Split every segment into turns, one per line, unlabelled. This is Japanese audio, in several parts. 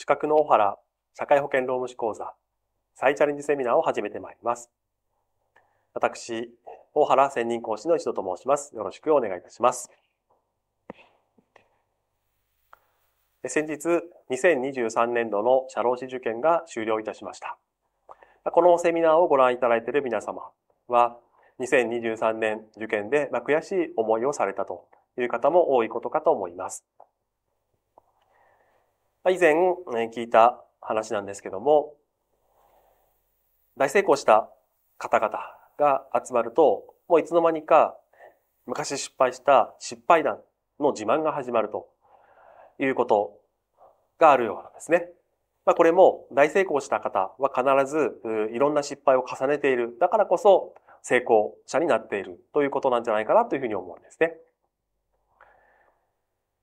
資格の小原社会保険労務士講座再チャレンジセミナーを始めてまいります。私、大原専任講師の石戸と申します。よろしくお願いいたします。先日、2023年度の社労士受験が終了いたしました。このセミナーをご覧いただいている皆様は、2023年受験で悔しい思いをされたという方も多いことかと思います。以前聞いた話なんですけども、大成功した方々が集まると、もういつの間にか昔失敗した失敗談の自慢が始まるということがあるようなんですね。まあ、これも大成功した方は必ずいろんな失敗を重ねている。だからこそ成功者になっているということなんじゃないかなというふうに思うんですね。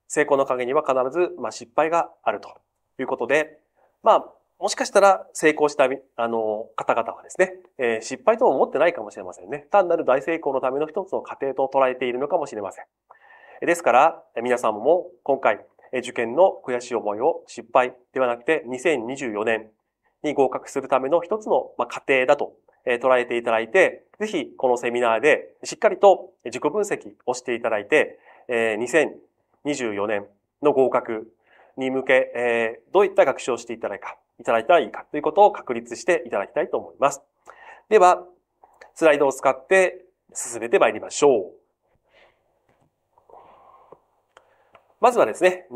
成功の陰には必ず、まあ、失敗があるということで、まあ、もしかしたら成功した、あの、方々はですね、えー、失敗とも思ってないかもしれませんね。単なる大成功のための一つの過程と捉えているのかもしれません。ですから、皆さんも今回、受験の悔しい思いを失敗ではなくて、2024年に合格するための一つの過程だと捉えていただいて、ぜひこのセミナーでしっかりと自己分析をしていただいて、24年の合格に向け、えどういった学習をしていただいか、いただいたらいいかということを確立していただきたいと思います。では、スライドを使って進めてまいりましょう。まずはですね、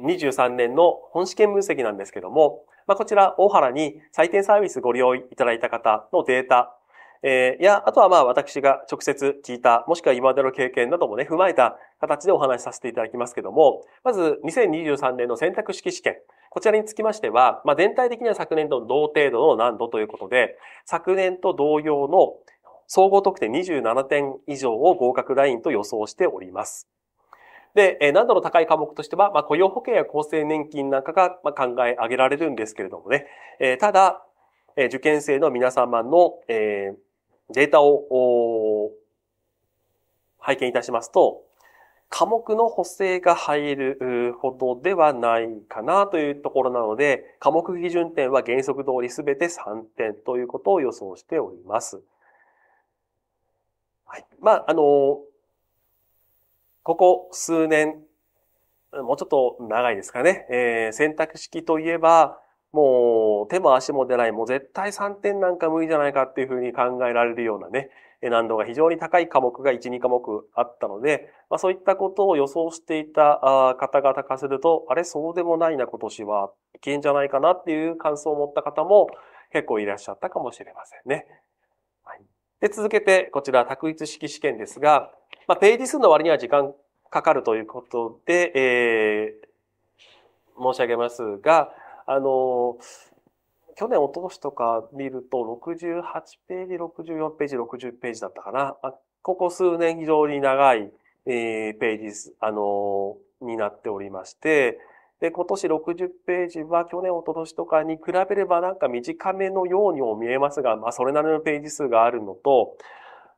2023年の本試験分析なんですけども、まあ、こちら、大原に採点サービスご利用いただいた方のデータえー、や、あとはまあ私が直接聞いた、もしくは今までの経験などもね、踏まえた形でお話しさせていただきますけども、まず2023年の選択式試験。こちらにつきましては、まあ、全体的には昨年度の同程度の難度ということで、昨年と同様の総合得点27点以上を合格ラインと予想しております。で、難度の高い科目としては、まあ、雇用保険や厚生年金なんかが考え上げられるんですけれどもね、ただ、受験生の皆様の、えー、データを拝見いたしますと、科目の補正が入るほどではないかなというところなので、科目基準点は原則通りすべて3点ということを予想しております。はい。まあ、あの、ここ数年、もうちょっと長いですかね。えー、選択式といえば、もう手も足も出ない、もう絶対3点なんか無理じゃないかっていうふうに考えられるようなね、難度が非常に高い科目が1、2科目あったので、まあ、そういったことを予想していた方々らすると、あれ、そうでもないな、今年は。いけんじゃないかなっていう感想を持った方も結構いらっしゃったかもしれませんね。はい、で続けて、こちら、択一式試験ですが、まあ、ページ数の割には時間かかるということで、えー、申し上げますが、あの、去年、一昨年とか見ると、68ページ、64ページ、60ページだったかな。ここ数年非常に長い、えー、ページ、あのー、になっておりまして、で、今年60ページは去年、一昨年とかに比べればなんか短めのようにも見えますが、まあ、それなりのページ数があるのと、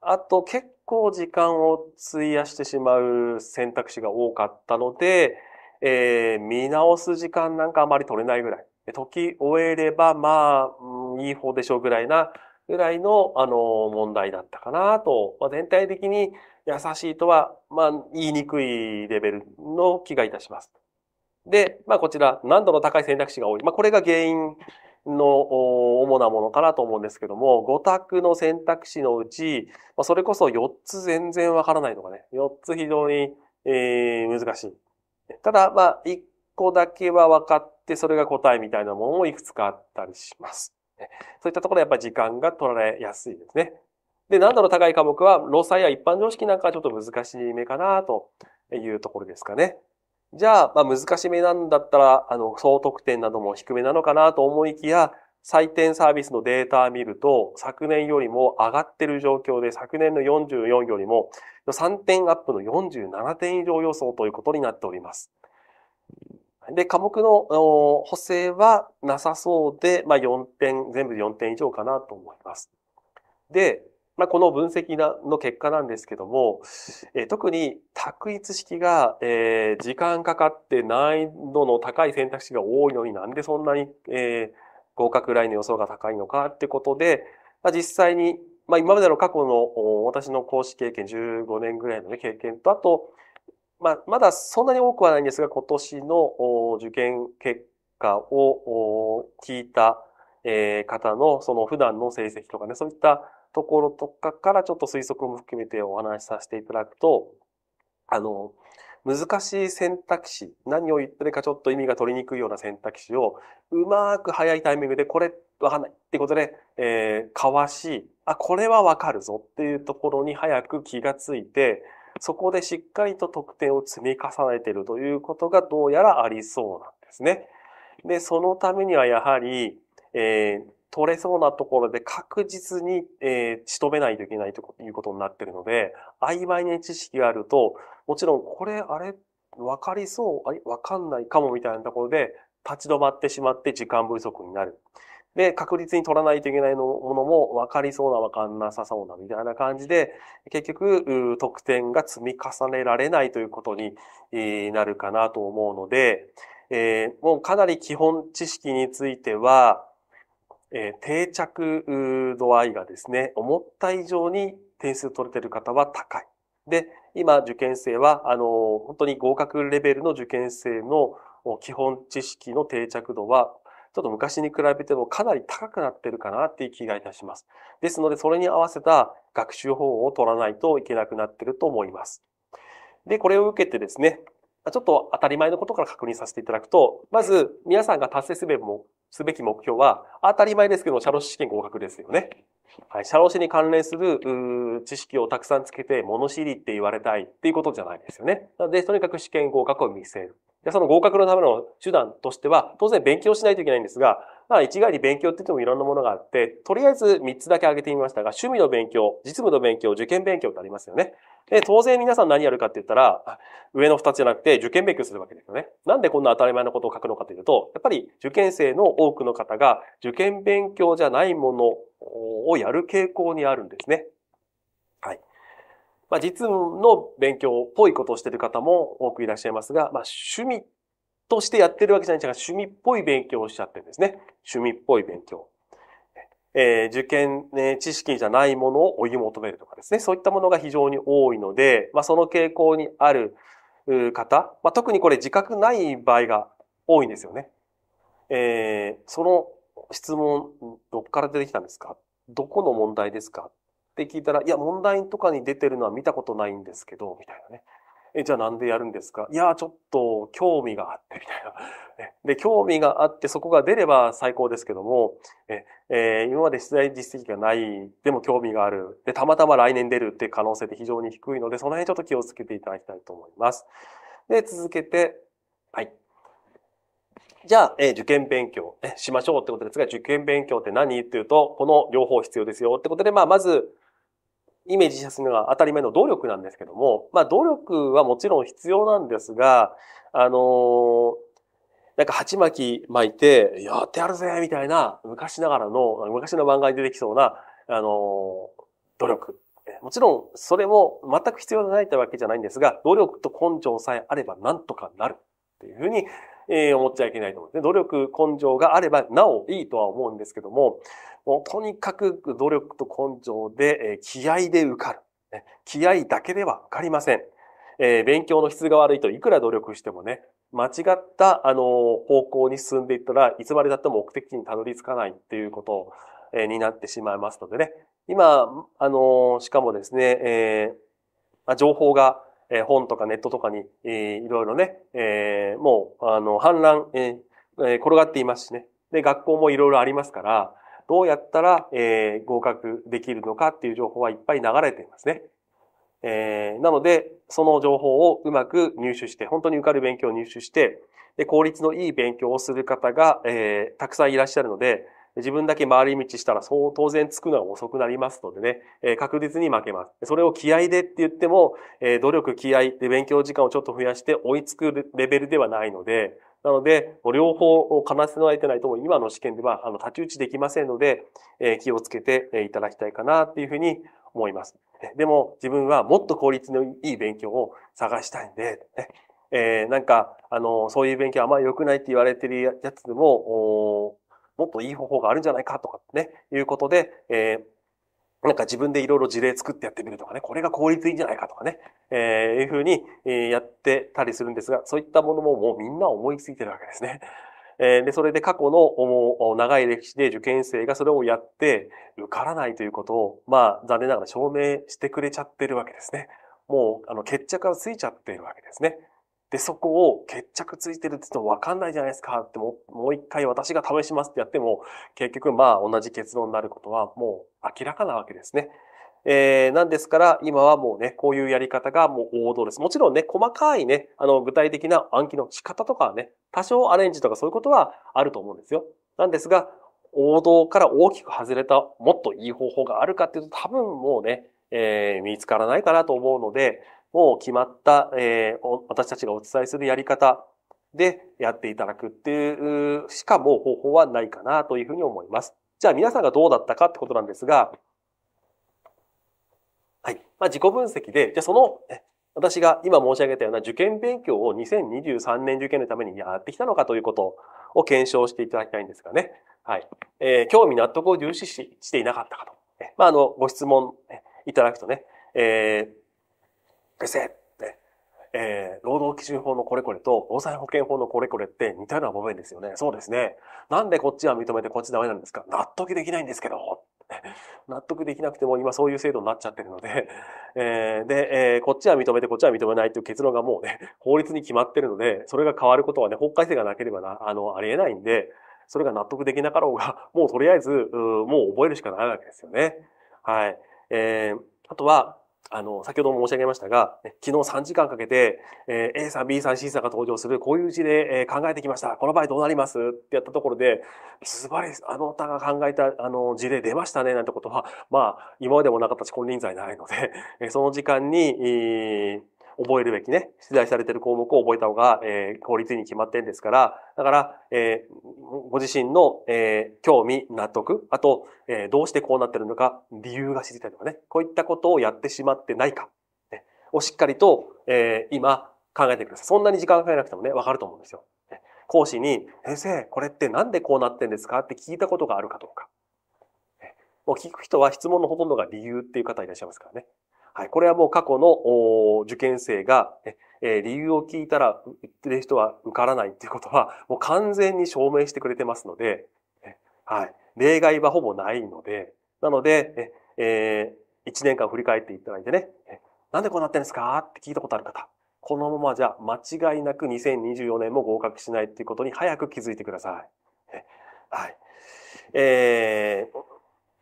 あと結構時間を費やしてしまう選択肢が多かったので、えー、見直す時間なんかあまり取れないぐらい。解き終えれば、まあ、うん、いい方でしょうぐらいな、ぐらいの、あの、問題だったかなと、まあ、全体的に優しいとは、まあ、言いにくいレベルの気がいたします。で、まあ、こちら、難度の高い選択肢が多い。まあ、これが原因の主なものかなと思うんですけども、5択の選択肢のうち、まあ、それこそ4つ全然わからないとかね、4つ非常に、えー、難しい。ただ、まあ、一個だけは分かって、それが答えみたいなものもいくつかあったりします。そういったところやっぱり時間が取られやすいですね。で、難度の高い科目は、労災や一般常識なんかはちょっと難しい目かなというところですかね。じゃあ、まあ難しめなんだったら、あの、総得点なども低めなのかなと思いきや、採点サービスのデータを見ると、昨年よりも上がってる状況で、昨年の44よりも3点アップの47点以上予想ということになっております。で、科目の補正はなさそうで、まあ、4点、全部で4点以上かなと思います。で、まあ、この分析の結果なんですけども、え特に択一式が、えー、時間かかって難易度の高い選択肢が多いのになんでそんなに、えー、合格ラインの予想が高いのかってことで、まあ、実際に、まあ、今までの過去の私の講師経験15年ぐらいの、ね、経験と、あと、まあ、まだそんなに多くはないんですが、今年の受験結果を聞いた方のその普段の成績とかね、そういったところとかからちょっと推測も含めてお話しさせていただくと、あの、難しい選択肢、何を言ってるかちょっと意味が取りにくいような選択肢を、うまく早いタイミングで、これわかんないってことで、えー、かわし、あ、これはわかるぞっていうところに早く気がついて、そこでしっかりと得点を積み重ねているということがどうやらありそうなんですね。で、そのためにはやはり、えー、取れそうなところで確実に、えー、仕留めないといけないということになってるので、曖昧な知識があると、もちろんこれ、あれ、わかりそう、あれ、わかんないかもみたいなところで立ち止まってしまって時間不足になる。で、確実に取らないといけないのものも分かりそうな分かんなさそうなみたいな感じで、結局、得点が積み重ねられないということになるかなと思うので、えー、もうかなり基本知識については、えー、定着度合いがですね、思った以上に点数取れてる方は高い。で、今、受験生は、あの、本当に合格レベルの受験生の基本知識の定着度は、ちょっと昔に比べてもかなり高くなってるかなっていう気がいたします。ですので、それに合わせた学習方法を取らないといけなくなってると思います。で、これを受けてですね、ちょっと当たり前のことから確認させていただくと、まず皆さんが達成すべきすべき目標は、当たり前ですけども、社労士試験合格ですよね。はい、社労士に関連する知識をたくさんつけて、物知りって言われたいっていうことじゃないですよね。なので、とにかく試験合格を見せる。でその合格のための手段としては、当然勉強しないといけないんですが、まあ一概に勉強って言ってもいろんなものがあって、とりあえず3つだけ挙げてみましたが、趣味の勉強、実務の勉強、受験勉強ってありますよね。で、当然皆さん何やるかって言ったら、上の2つじゃなくて受験勉強するわけですよね。なんでこんな当たり前のことを書くのかというと、やっぱり受験生の多くの方が受験勉強じゃないものをやる傾向にあるんですね。はい。まあ、実務の勉強っぽいことをしている方も多くいらっしゃいますが、まあ、趣味としてやってるわけじゃないんですが、趣味っぽい勉強をしちゃってるんですね。趣味っぽい勉強。えー、受験、ね、知識じゃないものを追い求めるとかですね。そういったものが非常に多いので、まあ、その傾向にある方、まあ、特にこれ自覚ない場合が多いんですよね。えー、その質問、どっから出てきたんですかどこの問題ですかって聞いたら、いや、問題とかに出てるのは見たことないんですけど、みたいなね。え、じゃあなんでやるんですかいや、ちょっと興味があってみたいな。で、興味があってそこが出れば最高ですけども、え、えー、今まで出題実績がない、でも興味がある、で、たまたま来年出るって可能性って非常に低いので、その辺ちょっと気をつけていただきたいと思います。で、続けて、はい。じゃあ、えー、受験勉強、ね、しましょうってことですが、受験勉強って何っていうと、この両方必要ですよってことで、まあ、まず、イメージするのが当たり前の努力なんですけども、まあ努力はもちろん必要なんですが、あのなんか鉢巻き巻いて、やってやるぜみたいな、昔ながらの、昔の漫画に出てきそうな、あの努力。もちろん、それも全く必要ないってわけじゃないんですが、努力と根性さえあればなんとかなるっていうふうにええ、思っちゃいけないと思うんですね。努力、根性があればなおいいとは思うんですけども、もうとにかく努力と根性で、え気合で受かる。気合だけでは受かりません。え勉強の質が悪いといくら努力してもね、間違った、あの、方向に進んでいったらいつまでたっても目的にたどり着かないっていうことえになってしまいますのでね。今、あの、しかもですね、えー、情報がえ本とかネットとかに、えいろいろね、えもう、あの、反乱、ええ転がっていますしね。で、学校もいろいろありますから、どうやったら、え合格できるのかっていう情報はいっぱい流れていますね。えなので、その情報をうまく入手して、本当に受かる勉強を入手して、で、効率のいい勉強をする方が、えー、たくさんいらっしゃるので、自分だけ回り道したらそう当然つくのが遅くなりますのでね、え確実に負けます。それを気合でって言っても、え努力、気合で勉強時間をちょっと増やして追いつくレベルではないので、なので、両方を兼ね備えてないと今の試験では、あの、太刀打ちできませんので、え気をつけていただきたいかなっていうふうに思います。でも、自分はもっと効率のいい勉強を探したいんで、えー、なんか、あの、そういう勉強あんまり良くないって言われてるやつでも、もっといい方法があるんじゃないかとかね、いうことで、えー、なんか自分でいろいろ事例作ってやってみるとかね、これが効率いいんじゃないかとかね、えー、いうふうにやってたりするんですが、そういったものももうみんな思いついてるわけですね。えー、で、それで過去の長い歴史で受験生がそれをやって受からないということを、まあ、残念ながら証明してくれちゃってるわけですね。もう、あの、決着がついちゃってるわけですね。で、そこを決着ついてるって言っても分かんないじゃないですかっても、もう一回私が試しますってやっても、結局まあ同じ結論になることはもう明らかなわけですね。えー、なんですから、今はもうね、こういうやり方がもう王道です。もちろんね、細かいね、あの、具体的な暗記の仕方とかはね、多少アレンジとかそういうことはあると思うんですよ。なんですが、王道から大きく外れた、もっといい方法があるかっていうと、多分もうね、えー、見つからないかなと思うので、もう決まった、えー、私たちがお伝えするやり方でやっていただくっていうしかもう方法はないかなというふうに思います。じゃあ皆さんがどうだったかってことなんですが、はい。まあ、自己分析で、じゃあその、私が今申し上げたような受験勉強を2023年受験のためにやってきたのかということを検証していただきたいんですがね。はい。えー、興味納得を重視ししていなかったかと。まあ、あの、ご質問いただくとね、えーベセって、えー、労働基準法のこれこれと、労災保険法のこれこれって似たような場面ですよね。そうですね。なんでこっちは認めてこっちダメなんですか納得できないんですけど。納得できなくても今そういう制度になっちゃってるので、えー、で、えー、こっちは認めてこっちは認めないという結論がもうね、法律に決まってるので、それが変わることはね、法改正がなければな、あの、ありえないんで、それが納得できなかろうが、もうとりあえず、もう覚えるしかないわけですよね。はい。えー、あとは、あの、先ほども申し上げましたが、昨日3時間かけて、え A さん、B さん、C さんが登場する、こういう事例、え考えてきました。この場合どうなりますってやったところで、ズバリ、あの他が考えた、あの、事例出ましたね、なんてことは、まあ、今までもなかったし、金輪際ないので、えその時間に、えー覚えるべきね、出題されている項目を覚えた方が、えー、効率に決まってるんですから、だから、えー、ご自身の、えー、興味、納得、あと、えー、どうしてこうなってるのか、理由が知りたいとかね、こういったことをやってしまってないか、ね、をしっかりと、えー、今考えてください。そんなに時間かけなくてもね、わかると思うんですよ。講師に、先生、これってなんでこうなってんですかって聞いたことがあるかどうか。もう聞く人は質問のほとんどが理由っていう方いらっしゃいますからね。はい。これはもう過去の受験生が、え理由を聞いたら言ってる人は受からないっていうことは、もう完全に証明してくれてますので、はい。例外はほぼないので、なので、えー、1年間振り返っていただいてね、なんでこうなってんですかって聞いたことある方。このままじゃ間違いなく2024年も合格しないっていうことに早く気づいてください。はい。えー、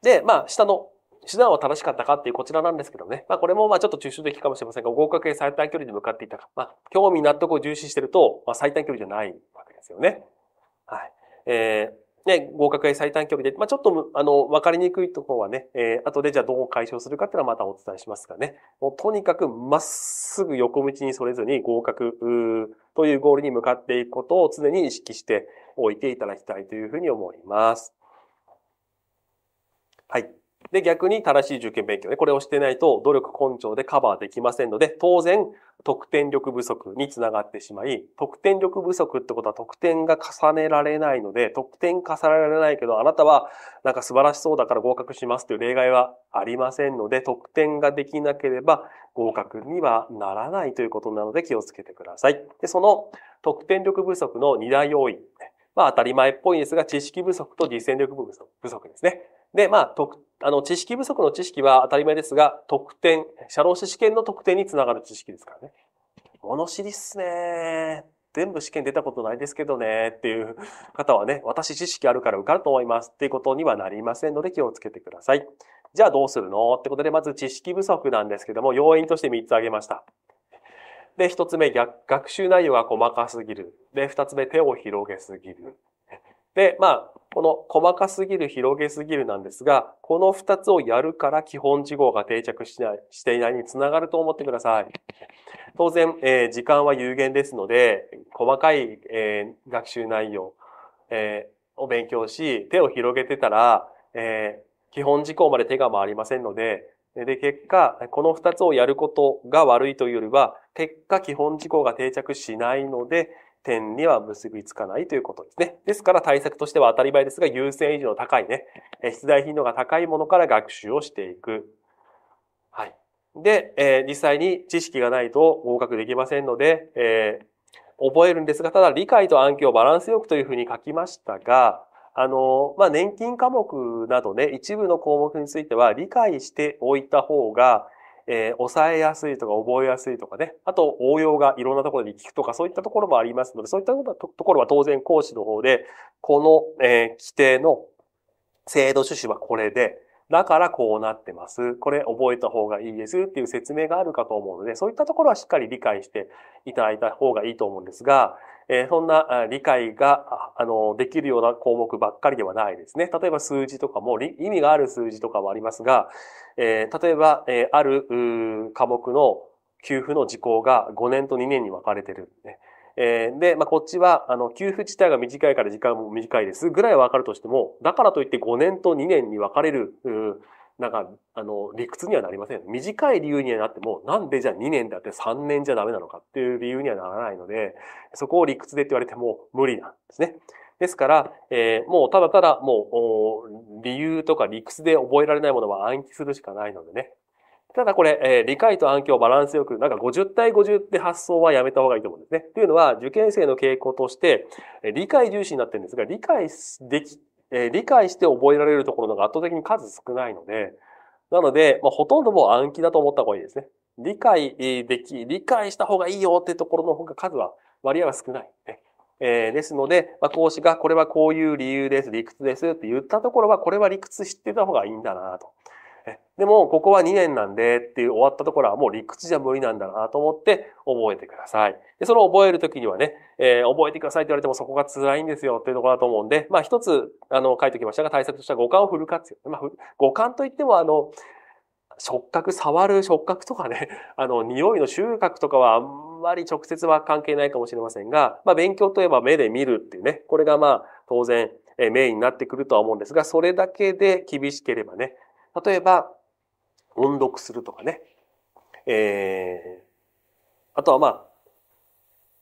で、まあ、下の手段は正しかったかっていうこちらなんですけどね。まあこれもまあちょっと抽象的かもしれませんが、合格へ最短距離に向かっていたか。まあ興味納得を重視してると、まあ最短距離じゃないわけですよね。はい。えー、ね、合格へ最短距離で、まあ、ちょっと、あの、わかりにくいところはね、えー、後でじゃあどう解消するかっていうのはまたお伝えしますがね、もうとにかくまっすぐ横道にそれずに合格というゴールに向かっていくことを常に意識しておいていただきたいというふうに思います。はい。で、逆に正しい受験勉強ね、これをしてないと努力根性でカバーできませんので、当然、得点力不足につながってしまい、得点力不足ってことは得点が重ねられないので、得点重ねられないけど、あなたはなんか素晴らしそうだから合格しますという例外はありませんので、得点ができなければ合格にはならないということなので気をつけてください。で、その得点力不足の二大要因、まあ当たり前っぽいですが、知識不足と実践力不足ですね。で、まあ、得あの、知識不足の知識は当たり前ですが、得点、社労士試験の得点につながる知識ですからね。物知りっすね全部試験出たことないですけどねっていう方はね、私知識あるから受かると思いますっていうことにはなりませんので気をつけてください。じゃあどうするのってことで、まず知識不足なんですけども、要因として3つ挙げました。で、1つ目、学習内容が細かすぎる。で、2つ目、手を広げすぎる。で、まあ、この細かすぎる、広げすぎるなんですが、この二つをやるから基本事項が定着しない、していないにつながると思ってください。当然、えー、時間は有限ですので、細かい、えー、学習内容、えー、を勉強し、手を広げてたら、え基本事項まで手が回りませんので、で、結果、この二つをやることが悪いというよりは、結果基本事項が定着しないので、点には結びつかないということですね。ですから対策としては当たり前ですが、優先以上の高いね、出題頻度が高いものから学習をしていく。はい。で、えー、実際に知識がないと合格できませんので、えー、覚えるんですが、ただ理解と暗記をバランスよくというふうに書きましたが、あの、まあ、年金科目などね、一部の項目については理解しておいた方が、えー、抑えやすいとか覚えやすいとかね、あと応用がいろんなところに効くとか、そういったところもありますので、そういったところは当然講師の方で、この、えー、規定の制度趣旨はこれで、だからこうなってます。これ覚えた方がいいですっていう説明があるかと思うので、そういったところはしっかり理解していただいた方がいいと思うんですが、そんな理解が、あの、できるような項目ばっかりではないですね。例えば数字とかも、意味がある数字とかもありますが、例えば、ある、科目の給付の時効が5年と2年に分かれてる、で、まあ、こっちは、あの、給付自体が短いから時間も短いですぐらいは分かるとしても、だからといって5年と2年に分かれる、なんか、あの、理屈にはなりません。短い理由にはなっても、なんでじゃあ2年であって3年じゃダメなのかっていう理由にはならないので、そこを理屈でって言われても無理なんですね。ですから、えー、もうただただもう、理由とか理屈で覚えられないものは暗記するしかないのでね。ただこれ、えー、理解と暗記をバランスよく、なんか50対50って発想はやめた方がいいと思うんですね。というのは、受験生の傾向として、理解重視になってるんですが、理解できえー、理解して覚えられるところのが圧倒的に数少ないので、なので、まあ、ほとんどもう暗記だと思った方がいいですね。理解でき、理解した方がいいよってところの方が数は、割合は少ない、えー、ですので、まあ、講師がこれはこういう理由です、理屈ですって言ったところは、これは理屈知ってた方がいいんだなと。でも、ここは2年なんでっていう終わったところはもう理屈じゃ無理なんだなと思って覚えてください。で、その覚えるときにはね、えー、覚えてくださいって言われてもそこが辛いんですよっていうところだと思うんで、まあ一つ、あの、書いておきましたが、対策としては五感をフル活用。まあ、五感といっても、あの、触覚、触る触覚とかね、あの、匂いの収穫とかはあんまり直接は関係ないかもしれませんが、まあ勉強といえば目で見るっていうね、これがまあ当然メインになってくるとは思うんですが、それだけで厳しければね、例えば音読するとかね。えー、あとはまあ、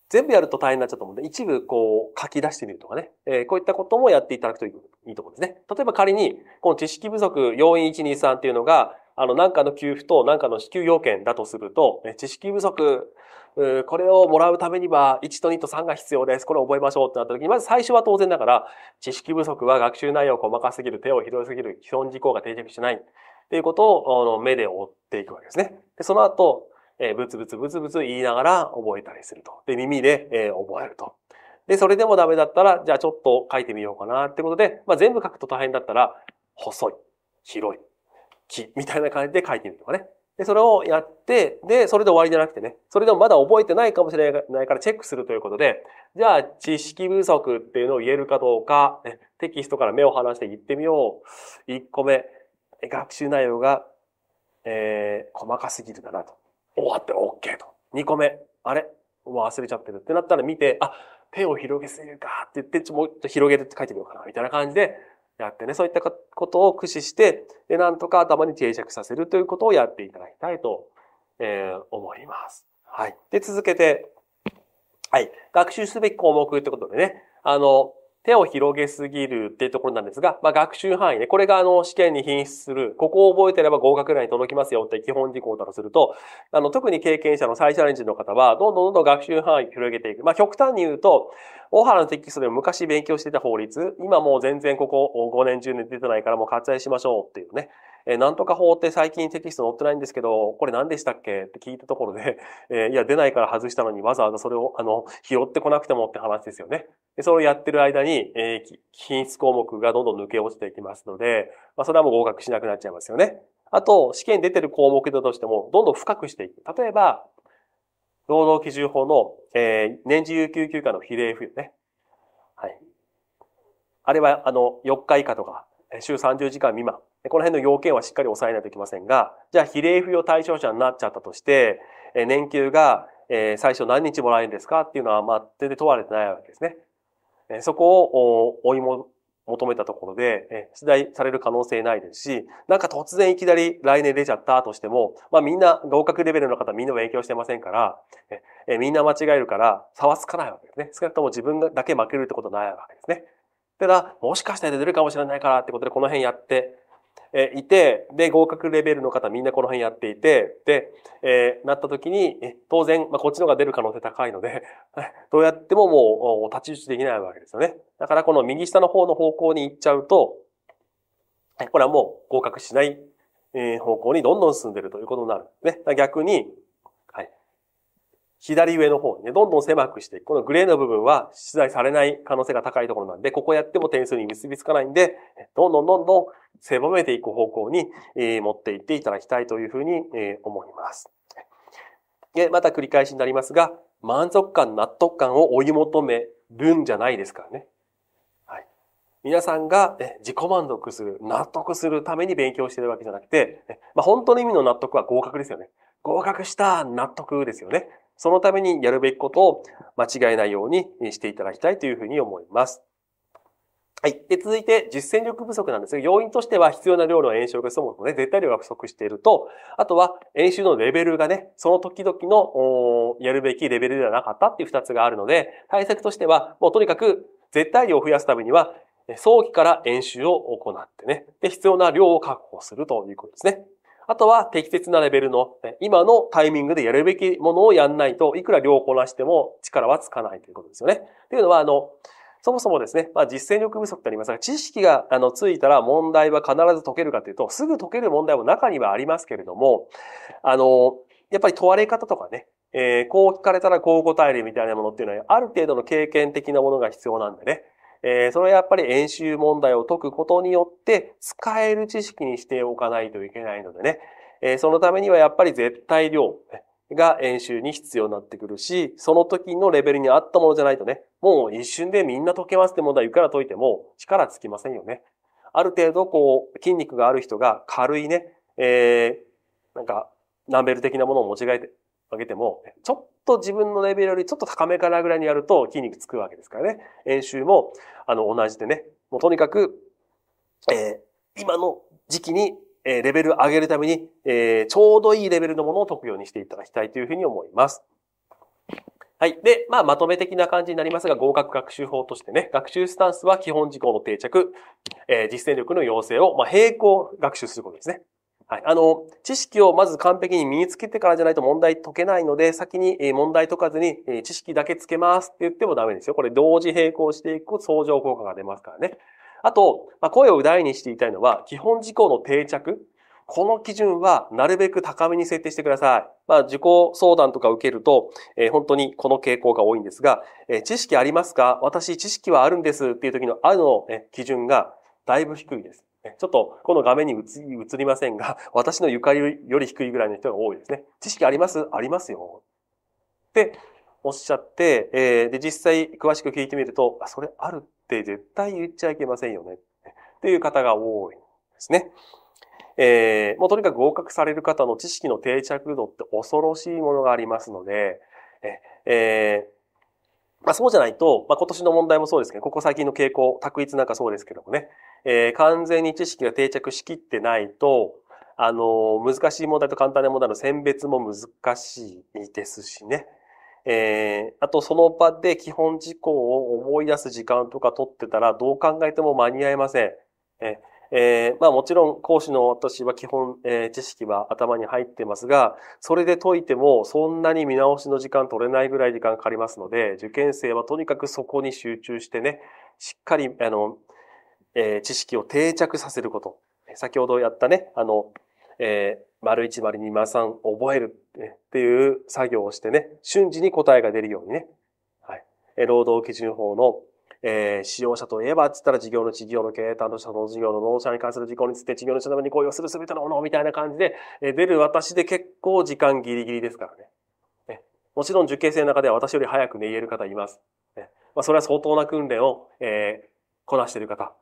全部やると大変になっちゃうと思うんで、一部こう書き出してみるとかね。えー、こういったこともやっていただくといいところですね。例えば仮に、この知識不足要因123っていうのが、あの、なんかの給付となんかの支給要件だとすると、知識不足、これをもらうためには1と2と3が必要です。これを覚えましょうってなった時に、まず最初は当然だから、知識不足は学習内容細かすぎる、手を広すぎる、基本事項が定着しない、っていうことを、あの、目で追っていくわけですね。で、その後、えー、ブツブツブツブツ言いながら覚えたりすると。で、耳で、えー、覚えると。で、それでもダメだったら、じゃあちょっと書いてみようかなってことで、まあ、全部書くと大変だったら、細い、広い、木みたいな感じで書いてみるとかね。で、それをやって、で、それで終わりじゃなくてね、それでもまだ覚えてないかもしれないからチェックするということで、じゃあ知識不足っていうのを言えるかどうか、ね、テキストから目を離して言ってみよう。1個目、学習内容が、えー、細かすぎるだなと。終わって OK と。2個目、あれ忘れちゃってるってなったら見て、あ、手を広げすぎるかって言って、ちょもうちょっと広げるって書いてみようかな、みたいな感じでやってね、そういったことを駆使して、でなんとか頭に定着させるということをやっていただきたいと、えー、思います。はい。で、続けて、はい。学習すべき項目ってことでね、あの、手を広げすぎるっていうところなんですが、まあ、学習範囲ね、これがあの試験に品質する、ここを覚えてれば合格内に届きますよって基本事項だとすると、あの、特に経験者の再チャレンジの方は、どんどんどんどん学習範囲を広げていく。まあ、極端に言うと、大原のテキストでも昔勉強してた法律、今もう全然ここ5年10年出てないからもう割愛しましょうっていうね。えー、なんとか法って最近テキスト載ってないんですけど、これ何でしたっけって聞いたところで、えー、いや、出ないから外したのにわざわざそれを、あの、拾ってこなくてもって話ですよね。で、それをやってる間に、えー、品質項目がどんどん抜け落ちていきますので、まあ、それはもう合格しなくなっちゃいますよね。あと、試験出てる項目だとしても、どんどん深くしていく。例えば、労働基準法の、えー、年次有給休暇の比例付与ね。はい。あれは、あの、4日以下とか、週30時間未満。この辺の要件はしっかり押さえないといけませんが、じゃあ比例扶養対象者になっちゃったとして、年給が最初何日もらえるんですかっていうのは、ま全然問われてないわけですね。そこを追い求めたところで、出題される可能性ないですし、なんか突然いきなり来年出ちゃったとしても、まあみんな合格レベルの方みんな勉強してませんから、えみんな間違えるから差はつかないわけですね。少なくとも自分だけ負けるってことないわけですね。ただ、もしかしたら出るかもしれないからってことでこの辺やって、えいて、で、合格レベルの方みんなこの辺やっていて、で、えー、なった時に、え当然、まあ、こっちの方が出る可能性高いので、どうやってももう、立ち打ちできないわけですよね。だから、この右下の方の方向に行っちゃうと、これはもう合格しない方向にどんどん進んでるということになるね。逆に、左上の方にね、どんどん狭くしていく。このグレーの部分は出題されない可能性が高いところなんで、ここやっても点数に結びつかないんで、どんどんどんどん狭めていく方向に持っていっていただきたいというふうに思います。で、また繰り返しになりますが、満足感、納得感を追い求めるんじゃないですからね。はい。皆さんが自己満足する、納得するために勉強してるわけじゃなくて、まあ、本当の意味の納得は合格ですよね。合格した、納得ですよね。そのためにやるべきことを間違えないようにしていただきたいというふうに思います。はい。で、続いて、実践力不足なんですが、要因としては必要な量の演習がそもそもね、絶対量が不足していると、あとは演習のレベルがね、その時々の、やるべきレベルではなかったっていう二つがあるので、対策としては、もうとにかく絶対量を増やすためには、早期から演習を行ってね、で、必要な量を確保するということですね。あとは適切なレベルの、今のタイミングでやるべきものをやんないといくら量をこなしても力はつかないということですよね。というのは、あの、そもそもですね、まあ、実践力不足ってありますが、知識があのついたら問題は必ず解けるかというと、すぐ解ける問題も中にはありますけれども、あの、やっぱり問われ方とかね、えー、こう聞かれたらこう答えるみたいなものっていうのは、ある程度の経験的なものが必要なんでね、えー、それはやっぱり演習問題を解くことによって使える知識にしておかないといけないのでね、えー、そのためにはやっぱり絶対量が演習に必要になってくるし、その時のレベルに合ったものじゃないとね、もう一瞬でみんな解けますって問題いから解いても力つきませんよね。ある程度こう筋肉がある人が軽いね、えー、なんか、ナンベル的なものを持ち替えて、上げても、ちょっと自分のレベルよりちょっと高めからぐらいにやると筋肉つくわけですからね。演習も、あの、同じでね、もうとにかく、えー、今の時期に、えー、レベル上げるために、えー、ちょうどいいレベルのものを解くようにしていただきたいというふうに思います。はい。で、まあ、まとめ的な感じになりますが、合格学習法としてね、学習スタンスは基本事項の定着、えー、実践力の要請を、まあ、並行学習することですね。はい。あの、知識をまず完璧に身につけてからじゃないと問題解けないので、先に問題解かずに知識だけつけますって言ってもダメですよ。これ同時並行していく相乗効果が出ますからね。あと、まあ、声を大にして言いたいのは、基本事項の定着。この基準はなるべく高めに設定してください。まあ、受講相談とか受けると、えー、本当にこの傾向が多いんですが、えー、知識ありますか私、知識はあるんですっていう時のあるの、え基準がだいぶ低いです。ちょっとこの画面に映りませんが、私の床より低いぐらいの人が多いですね。知識ありますありますよ。っておっしゃって、えー、で、実際詳しく聞いてみると、あ、それあるって絶対言っちゃいけませんよね。っていう方が多いんですね。えー、もうとにかく合格される方の知識の定着度って恐ろしいものがありますので、えー、まあ、そうじゃないと、まあ、今年の問題もそうですけど、ここ最近の傾向、択一なんかそうですけどもね、えー、完全に知識が定着しきってないと、あの、難しい問題と簡単な問題の選別も難しいですしね。えー、あとその場で基本事項を思い出す時間とか取ってたらどう考えても間に合いません。ええー、まあもちろん講師の私は基本、えー、知識は頭に入ってますが、それで解いてもそんなに見直しの時間取れないぐらい時間かかりますので、受験生はとにかくそこに集中してね、しっかり、あの、えー、知識を定着させること。先ほどやったね、あの、えー、丸一丸二丸三覚えるっていう作業をしてね、瞬時に答えが出るようにね。はい。え労働基準法の、えー、使用者といえば、つったら事業の事業の経営担当者の事業の働者に関する事項について、事業のために行為をするすべてのものみたいな感じで、えー、出る私で結構時間ギリギリですからね。ねもちろん受験生の中では私より早くね、言える方います。ねまあ、それは相当な訓練を、えー、こなしている方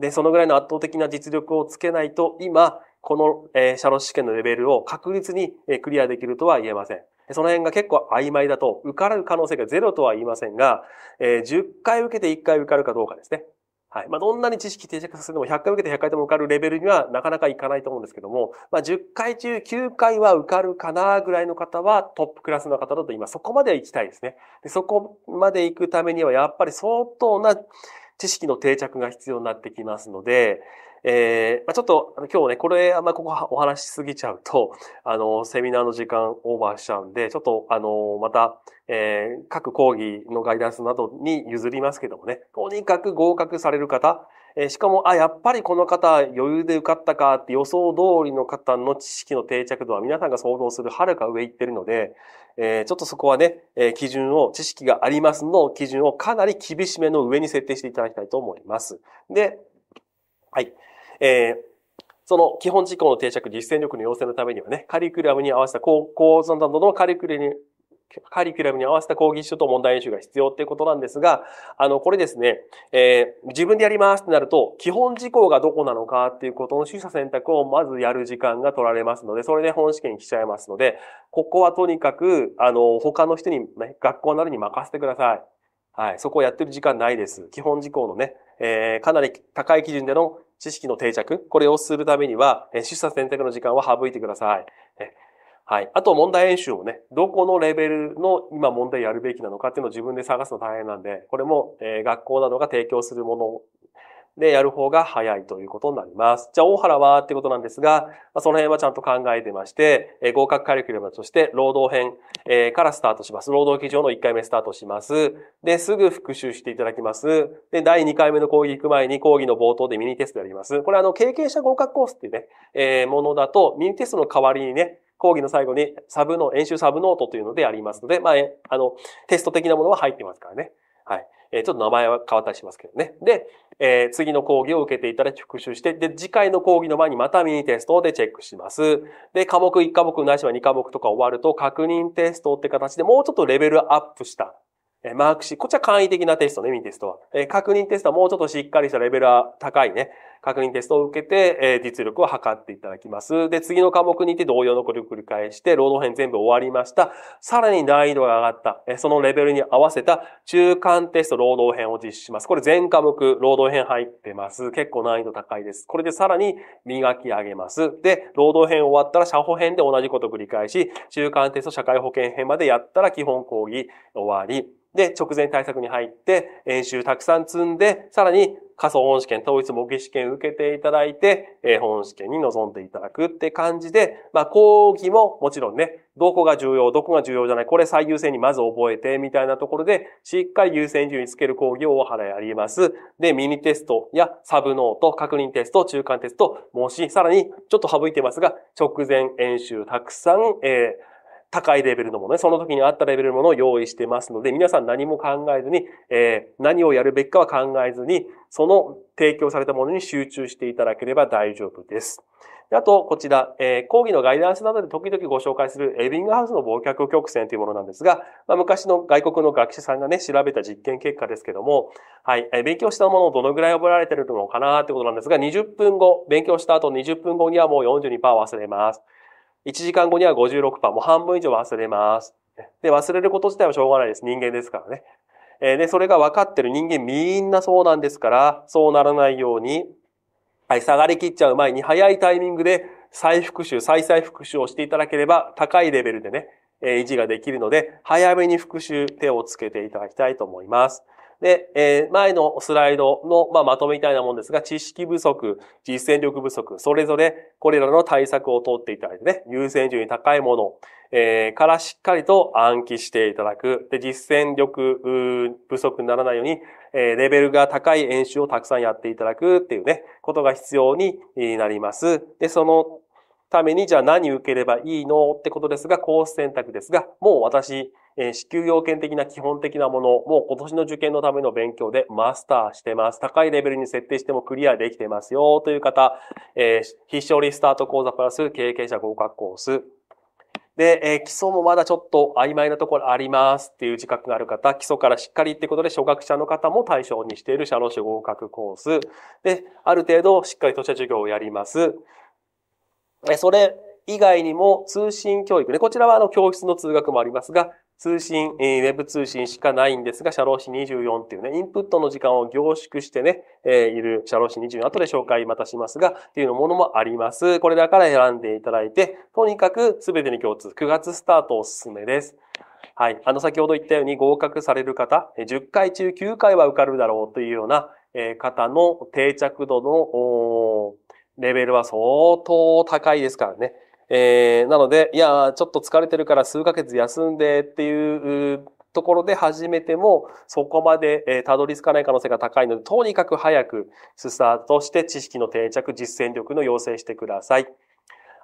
で、そのぐらいの圧倒的な実力をつけないと、今、この、えー、ロ試験のレベルを確実に、えー、クリアできるとは言えません。その辺が結構曖昧だと、受かる可能性がゼロとは言いませんが、えー、10回受けて1回受かるかどうかですね。はい。まあ、どんなに知識定着させても100回受けて100回でも受かるレベルにはなかなかいかないと思うんですけども、まあ、10回中9回は受かるかなぐらいの方はトップクラスの方だと今そこまで行きたいですね。でそこまで行くためにはやっぱり相当な知識の定着が必要になってきますので、えー、まあ、ちょっと、今日ね、これ、あんまここお話しすぎちゃうと、あの、セミナーの時間オーバーしちゃうんで、ちょっと、あの、また、えー、各講義のガイダンスなどに譲りますけどもね、とにかく合格される方、えしかも、あ、やっぱりこの方余裕で受かったかって予想通りの方の知識の定着度は皆さんが想像するはるか上行ってるので、えちょっとそこはね、え基準を、知識がありますの基準をかなり厳しめの上に設定していただきたいと思います。で、はい。えーその基本事項の定着、実践力の要請のためにはね、カリキュラムに合わせた高校などのカリキュカリキュラムに合わせた講義書と問題演習が必要っていうことなんですが、あの、これですね、えー、自分でやりますってなると、基本事項がどこなのかっていうことの取捨選択をまずやる時間が取られますので、それで本試験に来ちゃいますので、ここはとにかく、あの、他の人に、ね、学校などに任せてください。はい。そこをやってる時間ないです。基本事項のね、えー、かなり高い基準での知識の定着、これをするためには、えー、出産選択の時間は省いてください。えはい。あと問題演習をね、どこのレベルの今問題やるべきなのかっていうのを自分で探すの大変なんで、これも、え学校などが提供するものでやる方が早いということになります。じゃあ、大原はってことなんですが、まその辺はちゃんと考えてまして、え合格カリキュラムとして労働編、えからスタートします。労働基準の1回目スタートします。で、すぐ復習していただきます。で、第2回目の講義行く前に講義の冒頭でミニテストやります。これあの、経験者合格コースっていうね、えものだと、ミニテストの代わりにね、講義の最後にサブの、演習サブノートというのでありますので、まあ、あの、テスト的なものは入ってますからね。はい。えちょっと名前は変わったりしますけどね。で、えー、次の講義を受けていただ復習して、で、次回の講義の前にまたミニテストでチェックします。で、科目1科目ないしは2科目とか終わると、確認テストって形でもうちょっとレベルアップした、えマークシー、こっちは簡易的なテストね、ミニテストは。えー、確認テストはもうちょっとしっかりしたレベルは高いね、確認テストを受けて、え実力を測っていただきます。で、次の科目にて同様のこれを繰り返して、労働編全部終わりました。さらに難易度が上がった、えそのレベルに合わせた中間テスト労働編を実施します。これ全科目、労働編入ってます。結構難易度高いです。これでさらに磨き上げます。で、労働編終わったら社保編で同じこと繰り返し、中間テスト社会保険編までやったら基本講義終わり。で、直前対策に入って、演習たくさん積んで、さらに過疎本試験、統一模擬試験受けていただいて、えー、本試験に臨んでいただくって感じで、まあ、講義ももちろんね、どこが重要、どこが重要じゃない、これ最優先にまず覚えて、みたいなところで、しっかり優先順位つける講義を大原やります。で、ミニテストやサブノート、確認テスト、中間テスト、もし、さらに、ちょっと省いてますが、直前演習たくさん、えー高いレベルのものね、その時にあったレベルのものを用意してますので、皆さん何も考えずに、えー、何をやるべきかは考えずに、その提供されたものに集中していただければ大丈夫です。であと、こちら、えー、講義のガイダンスなどで時々ご紹介するエビングハウスの忘却曲線というものなんですが、まあ、昔の外国の学者さんがね、調べた実験結果ですけども、はい、えー、勉強したものをどのぐらい覚えられてるのかなってことなんですが、20分後、勉強した後20分後にはもう42%忘れます。1時間後には56%、もう半分以上忘れます。で、忘れること自体はしょうがないです。人間ですからね。えー、で、それが分かってる人間みんなそうなんですから、そうならないように、はい、下がりきっちゃう前に早いタイミングで再復習、再再復習をしていただければ、高いレベルでね、えー、維持ができるので、早めに復習、手をつけていただきたいと思います。で、えー、前のスライドの、まあ、まとめみたいなもんですが、知識不足、実践力不足、それぞれこれらの対策を取っていただいてね、優先順位高いもの、えー、からしっかりと暗記していただく。で、実践力不足にならないように、えー、レベルが高い演習をたくさんやっていただくっていうね、ことが必要になります。で、そのために、じゃあ何受ければいいのってことですが、コース選択ですが、もう私、えー、支給要件的な基本的なもの、もう今年の受験のための勉強でマスターしてます。高いレベルに設定してもクリアできてますよという方、えー、必勝リスタート講座プラス経験者合格コース。で、えー、基礎もまだちょっと曖昧なところありますっていう自覚がある方、基礎からしっかりってことで初学者の方も対象にしている社労士合格コース。で、ある程度しっかりとした授業をやります。それ以外にも通信教育ね。こちらはあの教室の通学もありますが、通信、ウェブ通信しかないんですが、社労士24っていうね、インプットの時間を凝縮してね、えー、いる社労士24、後で紹介またしますが、っていうものもあります。これだから選んでいただいて、とにかく全てに共通、9月スタートおすすめです。はい。あの、先ほど言ったように合格される方、10回中9回は受かるだろうというような方の定着度のレベルは相当高いですからね。えー、なので、いや、ちょっと疲れてるから数ヶ月休んでっていうところで始めても、そこまで、えたどり着かない可能性が高いので、とにかく早くスタートして知識の定着、実践力の要請してください。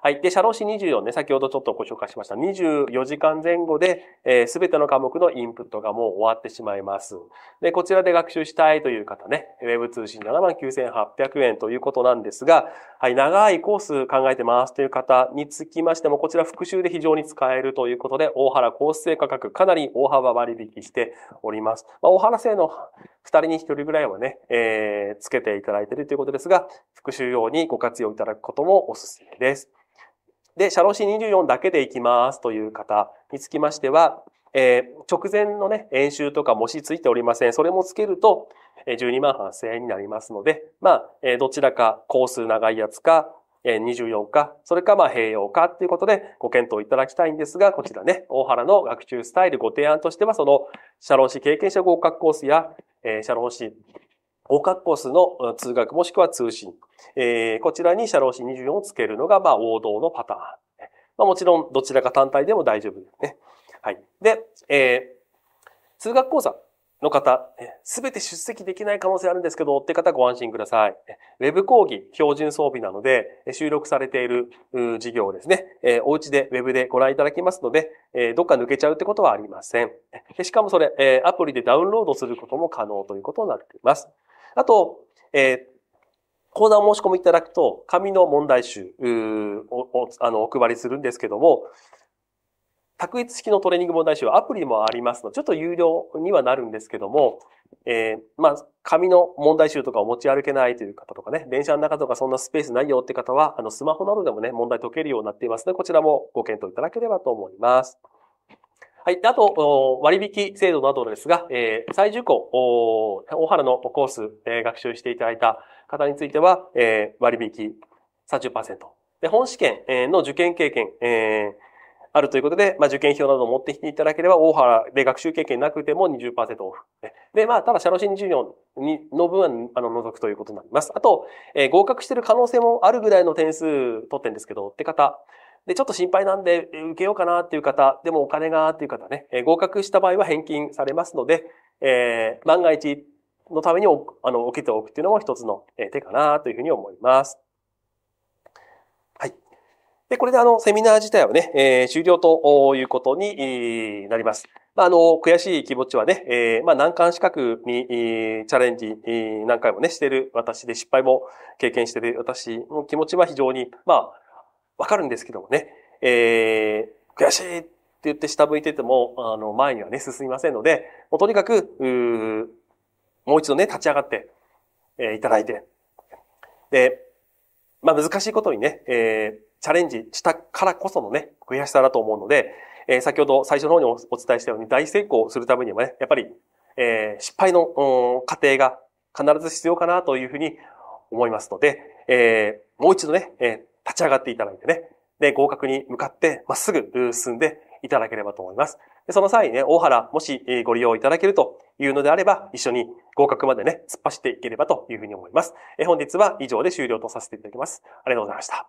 はい。で、社労士24ね、先ほどちょっとご紹介しました。24時間前後で、す、え、べ、ての科目のインプットがもう終わってしまいます。で、こちらで学習したいという方ね、ウェブ通信79,800円ということなんですが、はい、長いコース考えてますという方につきましても、こちら復習で非常に使えるということで、大原コース生価格、かなり大幅割引しております。まあ、大原生の二人に一人ぐらいはね、えー、つけていただいているということですが、復習用にご活用いただくこともおすすめです。で、社シー24だけでいきますという方につきましては、えー、直前のね、演習とかもしついておりません。それもつけると、12万8000円になりますので、まあ、えどちらかコース長いやつか、24か、それかまあ併用かっていうことでご検討いただきたいんですが、こちらね、大原の学習スタイルご提案としては、その社労士経験者合格コースや、えー、社労士合格コースの通学もしくは通信、えー、こちらに社労士24をつけるのがまあ王道のパターン。まあ、もちろんどちらか単体でも大丈夫ですね。はい。で、えー、通学講座の方、すべて出席できない可能性あるんですけど、って方ご安心ください。ウェブ講義、標準装備なので、収録されている授業をですね、お家で、ウェブでご覧いただきますので、どっか抜けちゃうってことはありません。しかもそれ、アプリでダウンロードすることも可能ということになっています。あと、えー講座を申し込みいただくと、紙の問題集をあのお配りするんですけども、卓越式のトレーニング問題集はアプリもありますので、ちょっと有料にはなるんですけども、えー、まあ、紙の問題集とかを持ち歩けないという方とかね、電車の中とかそんなスペースないよって方は、あの、スマホなどでもね、問題解けるようになっていますので、こちらもご検討いただければと思います。はい。あと、割引制度などですが、えー、再受講、大原のコース、えー、学習していただいた方については、えー、割引30%。で、本試験の受験経験、えー、あるということで、まあ、受験票などを持ってきていただければ、大原で学習経験なくても20%オフ。で、まあ、ただ、社労士24の分は、あの、除くということになります。あと、えー、合格している可能性もあるぐらいの点数取ってんですけど、って方。で、ちょっと心配なんで、受けようかなっていう方、でもお金がっていう方ね、えー、合格した場合は返金されますので、えー、万が一のためにあの、受けておくっていうのも一つの手かなというふうに思います。で、これであの、セミナー自体はね、えー、終了ということになります。まあ、あの、悔しい気持ちはね、えー、まあ、難関資格に、えー、チャレンジ、えー、何回もね、してる私で失敗も経験してる私の気持ちは非常に、まあ、わかるんですけどもね、えー、悔しいって言って下向いてても、あの、前にはね、進みませんので、もうとにかく、うもう一度ね、立ち上がって、えー、いただいて、で、まあ、難しいことにね、えー、チャレンジしたからこそのね、悔しさだと思うので、えー、先ほど最初の方にお伝えしたように大成功するためにはね、やっぱり、えー、失敗の過程が必ず必要かなというふうに思いますので、えー、もう一度ね、えー、立ち上がっていただいてね、で、合格に向かってまっすぐ進んでいただければと思います。でその際ね、大原、もしご利用いただけるというのであれば、一緒に合格までね、突っ走っていければというふうに思います。えー、本日は以上で終了とさせていただきます。ありがとうございました。